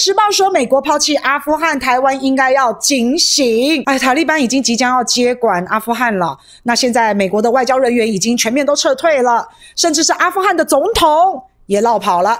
时报说，美国抛弃阿富汗，台湾应该要警醒。哎，塔利班已经即将要接管阿富汗了。那现在美国的外交人员已经全面都撤退了，甚至是阿富汗的总统也落跑了。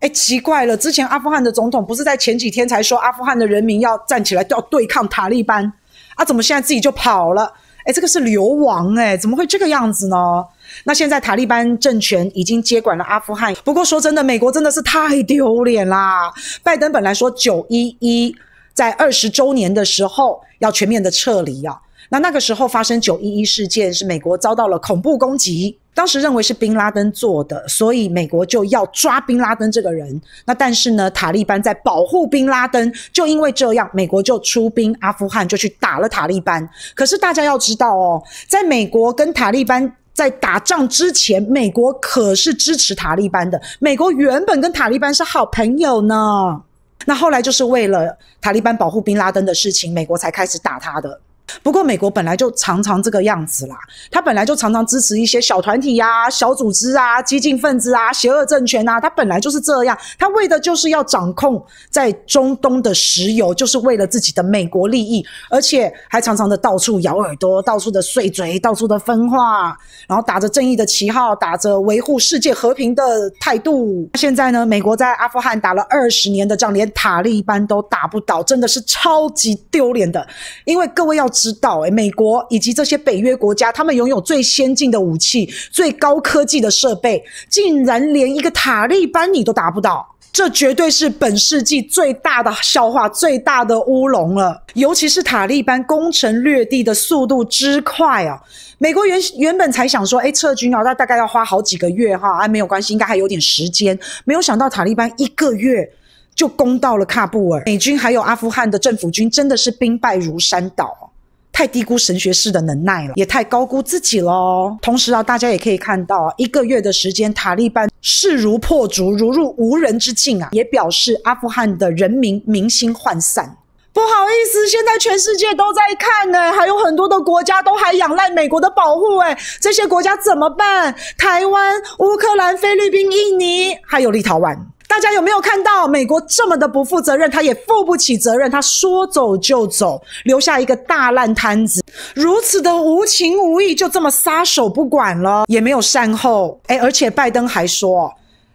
哎，奇怪了，之前阿富汗的总统不是在前几天才说阿富汗的人民要站起来要对抗塔利班，啊，怎么现在自己就跑了？哎，这个是流亡，哎，怎么会这个样子呢？那现在塔利班政权已经接管了阿富汗。不过说真的，美国真的是太丢脸啦！拜登本来说九一一在二十周年的时候要全面的撤离啊。那那个时候发生九一一事件，是美国遭到了恐怖攻击，当时认为是宾拉登做的，所以美国就要抓宾拉登这个人。那但是呢，塔利班在保护宾拉登，就因为这样，美国就出兵阿富汗，就去打了塔利班。可是大家要知道哦，在美国跟塔利班。在打仗之前，美国可是支持塔利班的。美国原本跟塔利班是好朋友呢。那后来就是为了塔利班保护宾拉登的事情，美国才开始打他的。不过，美国本来就常常这个样子啦。他本来就常常支持一些小团体啊、小组织啊、激进分子啊、邪恶政权啊，他本来就是这样。他为的就是要掌控在中东的石油，就是为了自己的美国利益，而且还常常的到处咬耳朵、到处的碎嘴、到处的分化，然后打着正义的旗号，打着维护世界和平的态度。现在呢，美国在阿富汗打了二十年的仗，连塔利班都打不倒，真的是超级丢脸的。因为各位要。知道哎，美国以及这些北约国家，他们拥有最先进的武器、最高科技的设备，竟然连一个塔利班你都打不倒，这绝对是本世纪最大的笑话、最大的乌龙了。尤其是塔利班攻城略地的速度之快啊！美国原原本才想说，哎，撤军啊，那大概要花好几个月哈，啊，没有关系，应该还有点时间。没有想到塔利班一个月就攻到了喀布尔，美军还有阿富汗的政府军真的是兵败如山倒。太低估神学士的能耐了，也太高估自己了。同时啊，大家也可以看到啊，一个月的时间，塔利班势如破竹，如入无人之境啊，也表示阿富汗的人民民心涣散。不好意思，现在全世界都在看呢，还有很多的国家都还仰赖美国的保护，哎，这些国家怎么办？台湾、乌克兰、菲律宾、印尼，还有立陶宛。大家有没有看到美国这么的不负责任？他也负不起责任，他说走就走，留下一个大烂摊子，如此的无情无义，就这么撒手不管了，也没有善后。哎，而且拜登还说，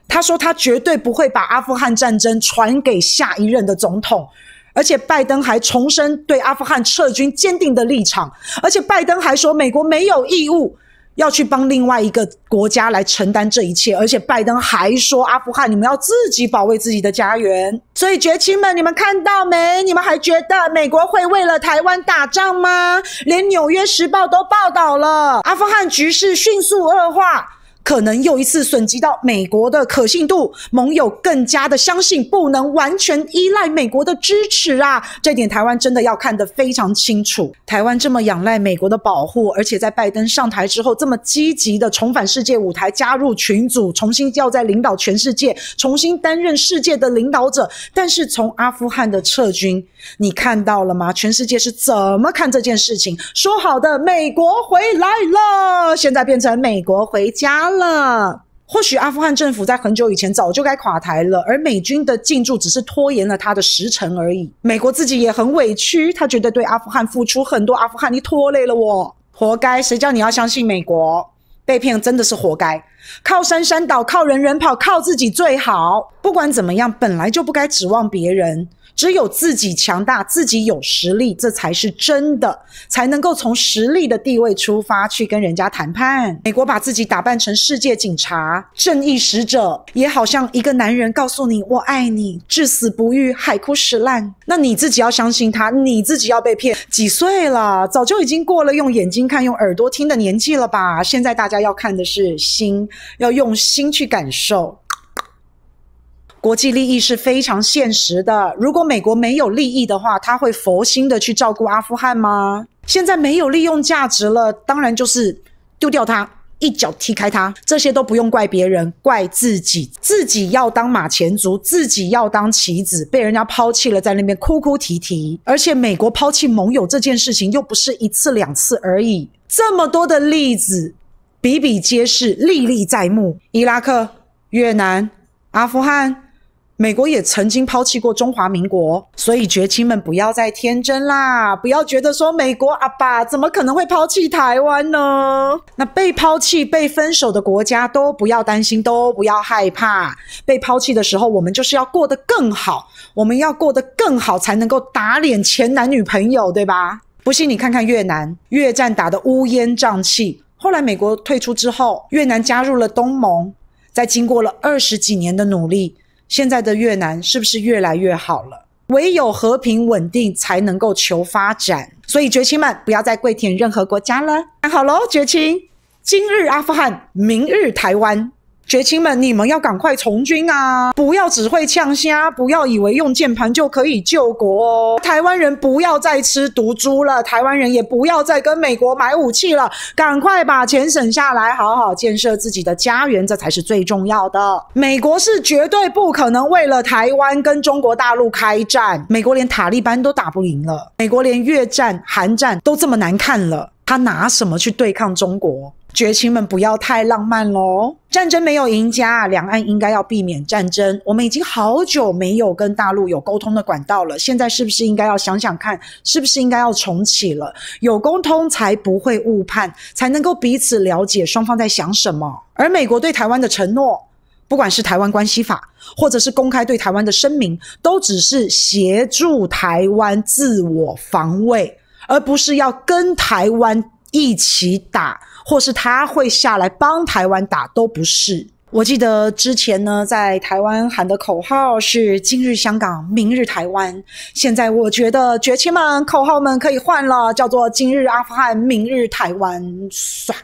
他说他绝对不会把阿富汗战争传给下一任的总统，而且拜登还重申对阿富汗撤军坚定的立场，而且拜登还说，美国没有义务。要去帮另外一个国家来承担这一切，而且拜登还说：“阿富汗，你们要自己保卫自己的家园。”所以，绝亲们，你们看到没？你们还觉得美国会为了台湾打仗吗？连《纽约时报》都报道了，阿富汗局势迅速恶化。可能又一次损及到美国的可信度，盟友更加的相信不能完全依赖美国的支持啊，这点台湾真的要看得非常清楚。台湾这么仰赖美国的保护，而且在拜登上台之后这么积极的重返世界舞台，加入群组，重新要在领导全世界，重新担任世界的领导者。但是从阿富汗的撤军，你看到了吗？全世界是怎么看这件事情？说好的美国回来了，现在变成美国回家。了，或许阿富汗政府在很久以前早就该垮台了，而美军的进驻只是拖延了他的时辰而已。美国自己也很委屈，他觉得对阿富汗付出很多，阿富汗你拖累了我，活该！谁叫你要相信美国，被骗真的是活该。靠山山倒，靠人人跑，靠自己最好。不管怎么样，本来就不该指望别人。只有自己强大，自己有实力，这才是真的，才能够从实力的地位出发去跟人家谈判。美国把自己打扮成世界警察、正义使者，也好像一个男人告诉你“我爱你”，至死不渝，海枯石烂。那你自己要相信他，你自己要被骗。几岁了？早就已经过了用眼睛看、用耳朵听的年纪了吧？现在大家要看的是心，要用心去感受。国际利益是非常现实的。如果美国没有利益的话，他会佛心的去照顾阿富汗吗？现在没有利用价值了，当然就是丢掉它，一脚踢开它。这些都不用怪别人，怪自己。自己要当马前卒，自己要当棋子，被人家抛弃了，在那边哭哭啼啼。而且美国抛弃盟友这件事情又不是一次两次而已，这么多的例子，比比皆是，历历在目。伊拉克、越南、阿富汗。美国也曾经抛弃过中华民国，所以绝亲们不要再天真啦，不要觉得说美国阿爸怎么可能会抛弃台湾呢？那被抛弃、被分手的国家都不要担心，都不要害怕。被抛弃的时候，我们就是要过得更好，我们要过得更好，才能够打脸前男女朋友，对吧？不信你看看越南，越战打得乌烟瘴气，后来美国退出之后，越南加入了东盟，在经过了二十几年的努力。现在的越南是不是越来越好了？唯有和平稳定才能够求发展。所以绝亲们，不要再跪舔任何国家了，看好喽，绝亲！今日阿富汗，明日台湾。绝青们，你们要赶快从军啊！不要只会呛虾，不要以为用键盘就可以救国哦。台湾人不要再吃毒猪了，台湾人也不要再跟美国买武器了，赶快把钱省下来，好好建设自己的家园，这才是最重要的。美国是绝对不可能为了台湾跟中国大陆开战，美国连塔利班都打不赢了，美国连越战、韩战都这么难看了。他拿什么去对抗中国？绝情们不要太浪漫喽！战争没有赢家，两岸应该要避免战争。我们已经好久没有跟大陆有沟通的管道了，现在是不是应该要想想看，是不是应该要重启了？有沟通才不会误判，才能够彼此了解双方在想什么。而美国对台湾的承诺，不管是台湾关系法，或者是公开对台湾的声明，都只是协助台湾自我防卫。而不是要跟台湾一起打，或是他会下来帮台湾打，都不是。我记得之前呢，在台湾喊的口号是“今日香港，明日台湾”，现在我觉得绝亲们口号们可以换了，叫做“今日阿富汗，明日台湾”，算。